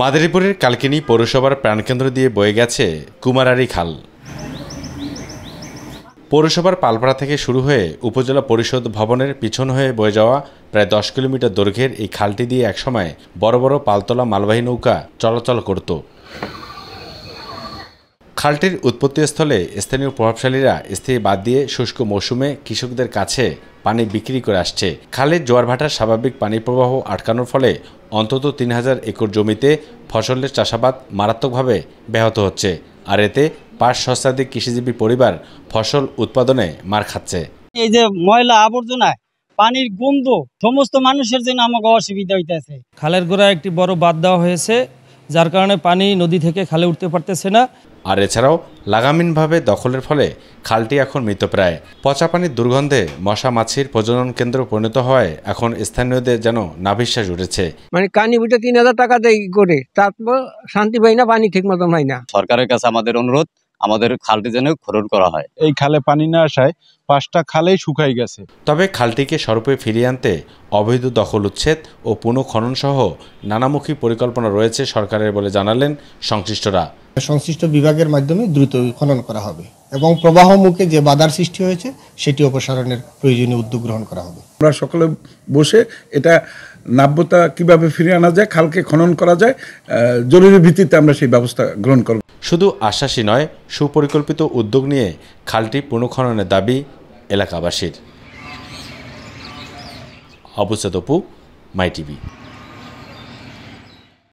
মাদারীপুরের কালকিনি পৌরসভার প্রাণকেন্দ্র দিয়ে বয়ে গেছে কুমারারি খাল পৌরসভার পালপাড়া থেকে শুরু হয়ে উপজেলা পরিষদ ভবনের পিছন হয়ে বয়ে যাওয়া প্রায় দশ কিলোমিটার দৈর্ঘ্যের এই খালটি দিয়ে একসময় বড় বড় পালতলা মালবাহী নৌকা চলাচল করত খালটির উৎপত্তিস্থলে স্থানীয় প্রভাবশালীরা স্থির বাদ দিয়ে শুষ্ক মৌসুমে কৃষকদের কাছে পানি বিক্রি করে আসছে খালের জোয়ারভাটার স্বাভাবিক পানি প্রবাহ আটকানোর ফলে অন্তত তিন হাজার একর জমিতে ফসলের চাষাবাদ মারাত্মকভাবে ব্যাহত হচ্ছে আর এতে পাঁচ সহস্রাধিক কৃষিজীবী পরিবার ফসল উৎপাদনে মার খাচ্ছে এই যে ময়লা আবর্জনায় পানির গন্ধ সমস্ত মানুষের জন্য আমাকে অসুবিধা হইতেছে খালের গোড়া একটি বড় বাদ দেওয়া হয়েছে যার কারণে পানি নদী থেকে খালে উঠতে পারতেছে না আর এছাড়াও লাগামিনভাবে দখলের ফলে খালটি এখন মৃতপ্রায় পচা পানির দুর্গন্ধে মশা মাছির প্রজনন কেন্দ্র পরিণত হওয়ায় এখন স্থানীয়দের যেন নাভিশ্বাস উঠেছে মানে কানি বুঝে তিন হাজার টাকা দেয় করে তারপর শান্তি পাই না পানি ঠিক মতন হয় না সরকারের কাছে আমাদের অনুরোধ আমাদের খালটি যেন খনন করা হয় এই খালে পানি না আসায় পাঁচটা খালেই শুকাই গেছে তবে খালটিকে স্বরূপে ফিরিয়ে আনতে অবৈধ দখল উচ্ছেদ ও পুনঃ সহ নানামুখী পরিকল্পনা রয়েছে সরকারের বলে জানালেন সংশ্লিষ্টরা সংশ্লিষ্ট বিভাগের মাধ্যমে দ্রুত খনন করা হবে এবং প্রবাহ মুখে যে বাধার সৃষ্টি হয়েছে সেটি অপসারণের প্রয়োজনীয় উদ্যোগ গ্রহণ করা হবে আমরা সকলে বসে এটা নাব্যতা কিভাবে ফিরে আনা যায় খালকে খনন করা যায় জরুরি ভিত্তিতে আমরা সেই ব্যবস্থা গ্রহণ করব শুধু আশ্বাসই নয় সুপরিকল্পিত উদ্যোগ নিয়ে খালটি পুনঃখননের দাবি এলাকাবাসীর অবসাদপু মাই টিভি